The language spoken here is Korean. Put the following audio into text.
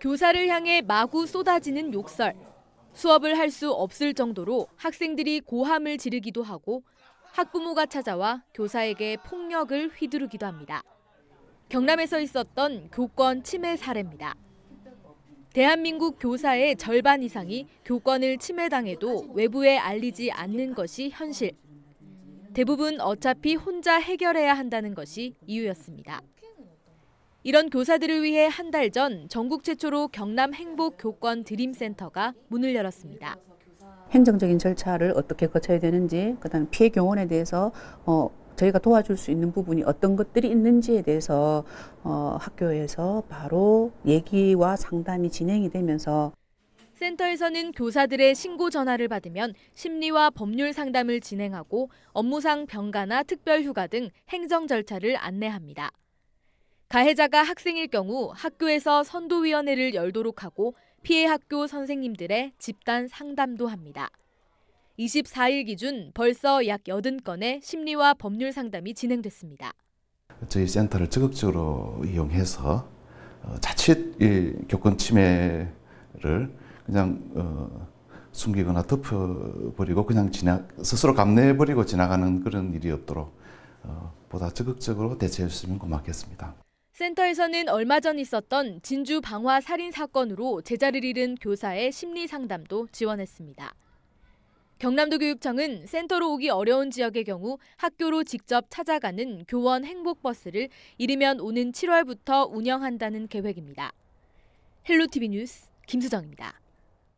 교사를 향해 마구 쏟아지는 욕설. 수업을 할 수 없을 정도로 학생들이 고함을 지르기도 하고 학부모가 찾아와 교사에게 폭력을 휘두르기도 합니다. 경남에서 있었던 교권 침해 사례입니다. 대한민국 교사의 절반 이상이 교권을 침해당해도 외부에 알리지 않는 것이 현실. 대부분 어차피 혼자 해결해야 한다는 것이 이유였습니다. 이런 교사들을 위해 한 달 전 전국 최초로 경남 행복 교권 드림센터가 문을 열었습니다. 행정적인 절차를 어떻게 거쳐야 되는지, 그다음 피해 경원에 대해서 어, 저희가 도와줄 수 있는 부분이 어떤 것들이 있는지에 대해서 어, 학교에서 바로 얘기와 상담이 진행이 되면서 센터에서는 교사들의 신고 전화를 받으면 심리와 법률 상담을 진행하고 업무상 병가나 특별 휴가 등 행정 절차를 안내합니다. 가해자가 학생일 경우 학교에서 선도위원회를 열도록 하고 피해 학교 선생님들의 집단 상담도 합니다. 24일 기준 벌써 약 80건의 심리와 법률 상담이 진행됐습니다. 저희 센터를 적극적으로 이용해서 어, 자칫 교권 침해를 그냥 어, 숨기거나 덮어버리고 그냥 지나 스스로 감내해버리고 지나가는 그런 일이 없도록 어, 보다 적극적으로 대처해 주면 고맙겠습니다. 센터에서는 얼마 전 있었던 진주 방화 살인 사건으로 제자를 잃은 교사의 심리 상담도 지원했습니다. 경남도 교육청은 센터로 오기 어려운 지역의 경우 학교로 직접 찾아가는 교원 행복버스를 이르면 오는 7월부터 운영한다는 계획입니다. 헬로 TV 뉴스 김수정입니다.